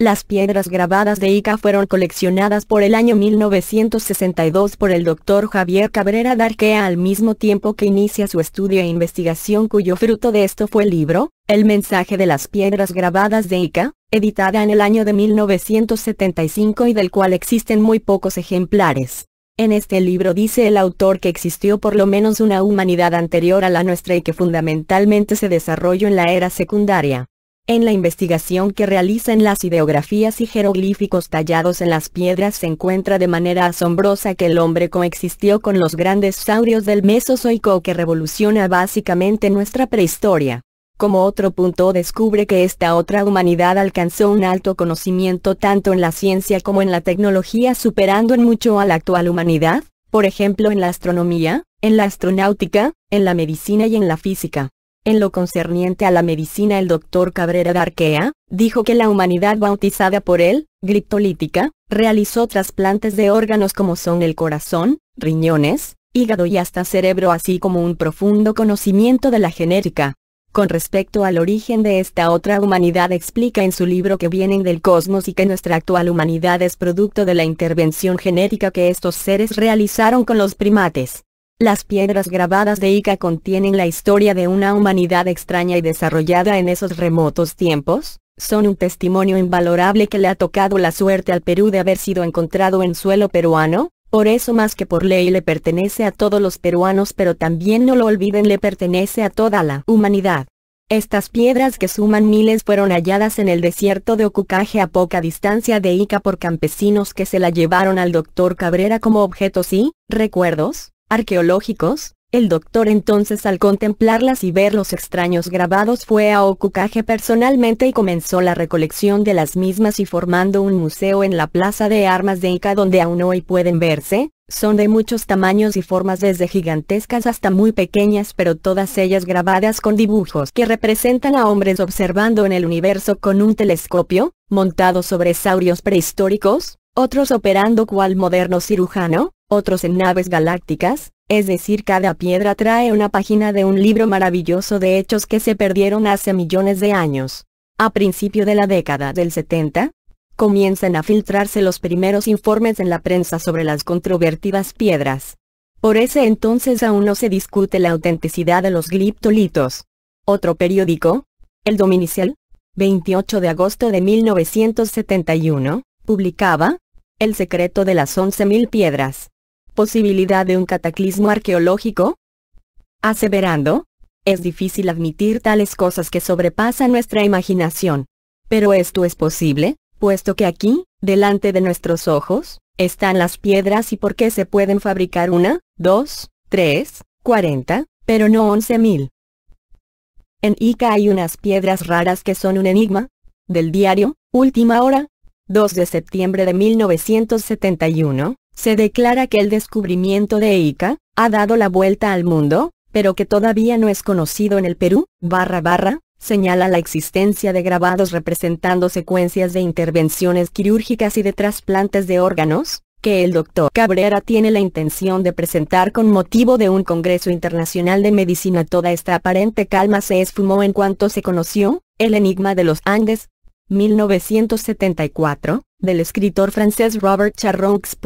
Las piedras grabadas de Ica fueron coleccionadas por el año 1962 por el doctor Javier Cabrera Darquea al mismo tiempo que inicia su estudio e investigación cuyo fruto de esto fue el libro, El mensaje de las piedras grabadas de Ica, editada en el año de 1975 y del cual existen muy pocos ejemplares. En este libro dice el autor que existió por lo menos una humanidad anterior a la nuestra y que fundamentalmente se desarrolló en la era secundaria. En la investigación que realiza en las ideografías y jeroglíficos tallados en las piedras se encuentra de manera asombrosa que el hombre coexistió con los grandes saurios del Mesozoico que revoluciona básicamente nuestra prehistoria. Como otro punto descubre que esta otra humanidad alcanzó un alto conocimiento tanto en la ciencia como en la tecnología superando en mucho a la actual humanidad, por ejemplo en la astronomía, en la astronáutica, en la medicina y en la física. En lo concerniente a la medicina el doctor Cabrera Arquea, dijo que la humanidad bautizada por él, griptolítica, realizó trasplantes de órganos como son el corazón, riñones, hígado y hasta cerebro así como un profundo conocimiento de la genética. Con respecto al origen de esta otra humanidad explica en su libro que vienen del cosmos y que nuestra actual humanidad es producto de la intervención genética que estos seres realizaron con los primates. Las piedras grabadas de Ica contienen la historia de una humanidad extraña y desarrollada en esos remotos tiempos, son un testimonio invalorable que le ha tocado la suerte al Perú de haber sido encontrado en suelo peruano, por eso más que por ley le pertenece a todos los peruanos pero también no lo olviden le pertenece a toda la humanidad. Estas piedras que suman miles fueron halladas en el desierto de Ocucaje a poca distancia de Ica por campesinos que se la llevaron al doctor Cabrera como objetos y, recuerdos, arqueológicos, el doctor entonces al contemplarlas y ver los extraños grabados fue a Okukaje personalmente y comenzó la recolección de las mismas y formando un museo en la plaza de armas de Ica donde aún hoy pueden verse, son de muchos tamaños y formas desde gigantescas hasta muy pequeñas pero todas ellas grabadas con dibujos que representan a hombres observando en el universo con un telescopio, montado sobre saurios prehistóricos, otros operando cual moderno cirujano, otros en naves galácticas, es decir cada piedra trae una página de un libro maravilloso de hechos que se perdieron hace millones de años. A principio de la década del 70, comienzan a filtrarse los primeros informes en la prensa sobre las controvertidas piedras. Por ese entonces aún no se discute la autenticidad de los gliptolitos. Otro periódico, El Dominicial, 28 de agosto de 1971, publicaba, El secreto de las 11.000 piedras posibilidad de un cataclismo arqueológico? Aseverando, es difícil admitir tales cosas que sobrepasan nuestra imaginación. Pero esto es posible, puesto que aquí, delante de nuestros ojos, están las piedras y por qué se pueden fabricar una, dos, tres, cuarenta, pero no once mil. En Ica hay unas piedras raras que son un enigma. Del diario, Última Hora, 2 de septiembre de 1971. Se declara que el descubrimiento de Ica, ha dado la vuelta al mundo, pero que todavía no es conocido en el Perú, barra barra, señala la existencia de grabados representando secuencias de intervenciones quirúrgicas y de trasplantes de órganos, que el doctor Cabrera tiene la intención de presentar con motivo de un Congreso Internacional de Medicina. Toda esta aparente calma se esfumó en cuanto se conoció, el enigma de los Andes, 1974, del escritor francés Robert Charronx.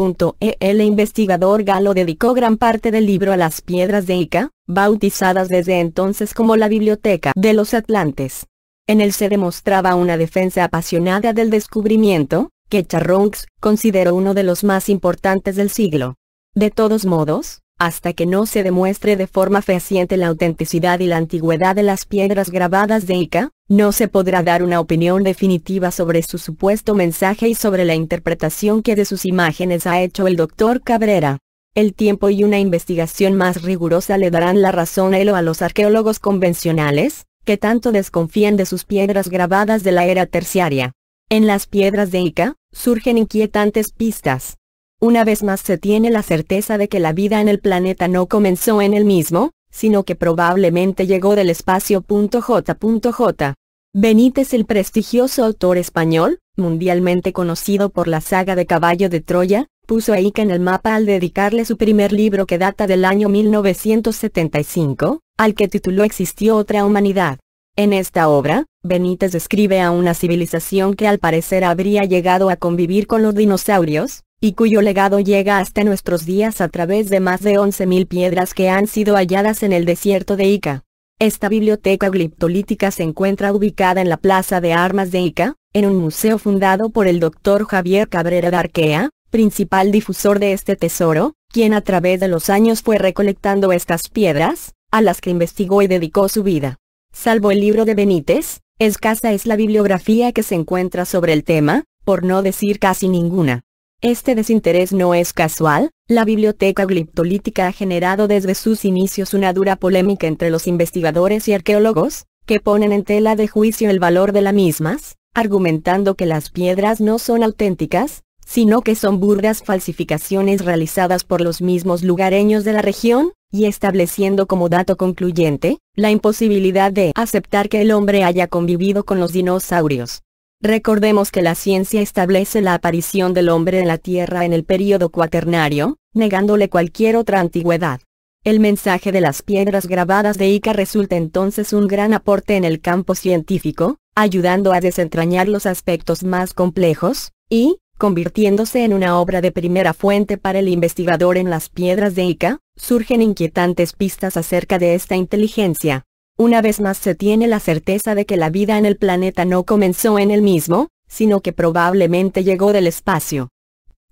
El investigador galo dedicó gran parte del libro a las piedras de Ica, bautizadas desde entonces como la Biblioteca de los Atlantes. En él se demostraba una defensa apasionada del descubrimiento, que Charronx consideró uno de los más importantes del siglo. De todos modos, hasta que no se demuestre de forma fehaciente la autenticidad y la antigüedad de las piedras grabadas de Ica, no se podrá dar una opinión definitiva sobre su supuesto mensaje y sobre la interpretación que de sus imágenes ha hecho el doctor Cabrera. El tiempo y una investigación más rigurosa le darán la razón a él o a los arqueólogos convencionales, que tanto desconfían de sus piedras grabadas de la era terciaria. En las piedras de Ica, surgen inquietantes pistas, una vez más se tiene la certeza de que la vida en el planeta no comenzó en el mismo, sino que probablemente llegó del espacio. J. Benítez el prestigioso autor español, mundialmente conocido por la saga de Caballo de Troya, puso a Ica en el mapa al dedicarle su primer libro que data del año 1975, al que tituló Existió otra humanidad. En esta obra, Benítez describe a una civilización que al parecer habría llegado a convivir con los dinosaurios, y cuyo legado llega hasta nuestros días a través de más de 11.000 piedras que han sido halladas en el desierto de Ica. Esta biblioteca gliptolítica se encuentra ubicada en la Plaza de Armas de Ica, en un museo fundado por el doctor Javier Cabrera de Arquea, principal difusor de este tesoro, quien a través de los años fue recolectando estas piedras, a las que investigó y dedicó su vida. Salvo el libro de Benítez, escasa es la bibliografía que se encuentra sobre el tema, por no decir casi ninguna. Este desinterés no es casual, la biblioteca gliptolítica ha generado desde sus inicios una dura polémica entre los investigadores y arqueólogos, que ponen en tela de juicio el valor de las mismas, argumentando que las piedras no son auténticas, sino que son burdas falsificaciones realizadas por los mismos lugareños de la región, y estableciendo como dato concluyente, la imposibilidad de aceptar que el hombre haya convivido con los dinosaurios. Recordemos que la ciencia establece la aparición del hombre en la Tierra en el período cuaternario, negándole cualquier otra antigüedad. El mensaje de las piedras grabadas de Ica resulta entonces un gran aporte en el campo científico, ayudando a desentrañar los aspectos más complejos, y, convirtiéndose en una obra de primera fuente para el investigador en las piedras de Ica, surgen inquietantes pistas acerca de esta inteligencia. Una vez más se tiene la certeza de que la vida en el planeta no comenzó en el mismo, sino que probablemente llegó del espacio.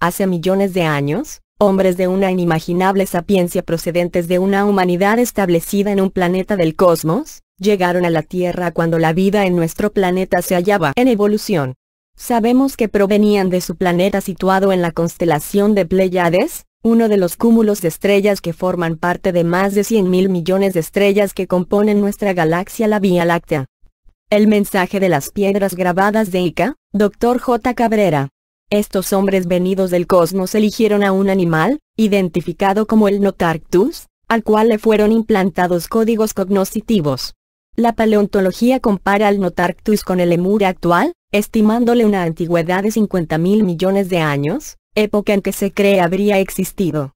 Hace millones de años, hombres de una inimaginable sapiencia procedentes de una humanidad establecida en un planeta del cosmos, llegaron a la Tierra cuando la vida en nuestro planeta se hallaba en evolución. Sabemos que provenían de su planeta situado en la constelación de Pleiades, uno de los cúmulos de estrellas que forman parte de más de 100 mil millones de estrellas que componen nuestra galaxia la Vía Láctea. El mensaje de las piedras grabadas de Ica, Dr. J. Cabrera. Estos hombres venidos del cosmos eligieron a un animal, identificado como el Notarctus, al cual le fueron implantados códigos cognoscitivos. La paleontología compara al Notarctus con el lemur actual, estimándole una antigüedad de 50 mil millones de años, época en que se cree habría existido.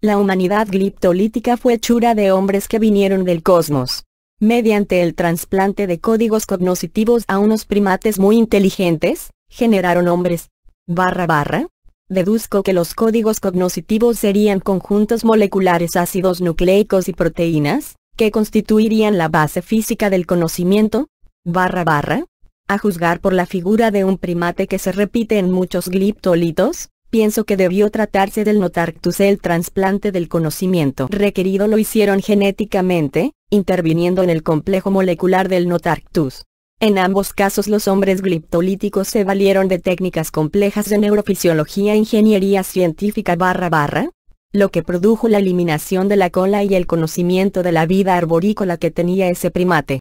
La humanidad gliptolítica fue chura de hombres que vinieron del cosmos. Mediante el trasplante de códigos cognitivos a unos primates muy inteligentes, generaron hombres. Barra barra. Deduzco que los códigos cognitivos serían conjuntos moleculares ácidos nucleicos y proteínas, que constituirían la base física del conocimiento. Barra barra. A juzgar por la figura de un primate que se repite en muchos gliptolitos, pienso que debió tratarse del Notarctus el trasplante del conocimiento requerido lo hicieron genéticamente, interviniendo en el complejo molecular del Notarctus. En ambos casos los hombres gliptolíticos se valieron de técnicas complejas de neurofisiología e ingeniería científica barra barra, lo que produjo la eliminación de la cola y el conocimiento de la vida arborícola que tenía ese primate.